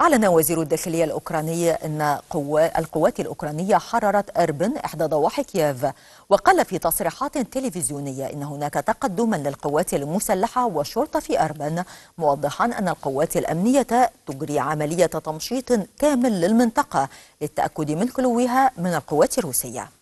أعلن وزير الداخلية الأوكراني أن القوات الأوكرانية حررت أربن إحدى ضواحي كييف وقال في تصريحات تلفزيونية إن هناك تقدما للقوات المسلحة والشرطة في أربن موضحا أن القوات الأمنية تجري عملية تمشيط كامل للمنطقة للتأكد من خلوها من القوات الروسية